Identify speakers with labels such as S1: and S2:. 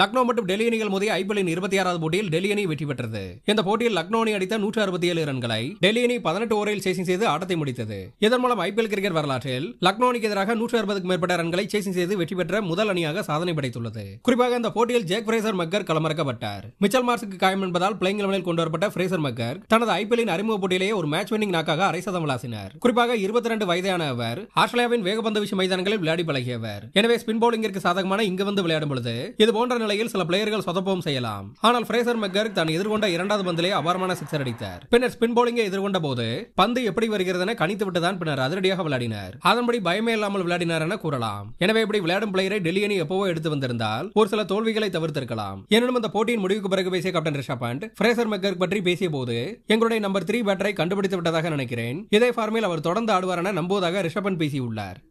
S1: லக்னோ மற்றும் டெல்லி அணிகள் மோதிய ஐபிஎல்லின் இருபத்தி ஆறாவது போட்டியில் டெல்லி அணி வெற்றி பெற்றது இந்த போட்டியில் லக்னோ அணி அடித்த நூற்று அறுபத்தி ஏழு ரன்களை டெல்லி அணி பதினெட்டு ஓவரில் சேசிங் செய்து ஆட்டத்தை முடித்தது இதன் மூலம் ஐபிஎல் கிரிக்கெட் வரலாற்றில் லக்னோ அணிக்கு எதிராக நூற்று அறுபதுக்கு மேற்பட்ட ரன்களை சேசிங் செய்து வெற்றி பெற்ற முதல் அணியாக சாதனை படைத்துள்ளது குறிப்பாக இந்த போட்டியில் ஜேக் பிரேசர் மக்கர் களமிறக்கப்பட்டார் மிச்சல் மார்ஸுக்கு காயம் என்பதால் பிளேங் லெவனில் கொண்டுவரப்பட்ட பிரேசர் மக்கர் தனது ஐபிஎல்லின் அறிமுக போட்டியிலேயே ஒரு மேட்ச் வின்னிங் நாக்காக அரை சதம் விளாசினார் குறிப்பாக இருபத்தி ரெண்டு வயதான அவர் ஆஸ்திரேலியாவின் வேகப்பந்து விஷய மைதானங்களில் விளையாடி பழகியவர் எனவே ஸ்பின் பவுலிங்கிற்கு சாதகமான இங்கு வந்து விளையாடும் பொழுது இது போன்ற நிலையில் சில பிளேயர்கள் சொதப்பவும் செய்யலாம் ஆனால் ஃப்ரேசர் மெக்கர் தான் எதிர்கொண்ட இரண்டாவது பந்திலே அபாரமான சிக்ஸர் அடித்தார் பின்னர் ஸ்பின் போலிங்கை எதிர்கொண்ட போது பந்து எப்படி வருகிறது என கணித்து விட்டுதான் பின்னர் அதிரடியாக விளையாடினார் அதன்படி பயமே இல்லாமல் விளையாடினார் என கூறலாம் எனவே இப்படி விளையாடும் பிளேயரை டெல்லி அணி எப்பவோ எடுத்து வந்திருந்தால் ஒரு சில தோல்விகளை தவிர்த்திருக்கலாம் எனினும் இந்த போட்டியின் முடிவுக்கு பிறகு பேசிய captain Rishabh Pant Fraser McGurk பற்றி பேசிய போது எங்களுடைய நம்பர் த்ரீ பேட்டரை கண்டுபிடித்து விட்டதாக நினைக்கிறேன் இதே ஃபார்மில் அவர் தொடர்ந்து ஆடுவார் என நம்புவதாக ரிஷபன் பேசியுள்ளார்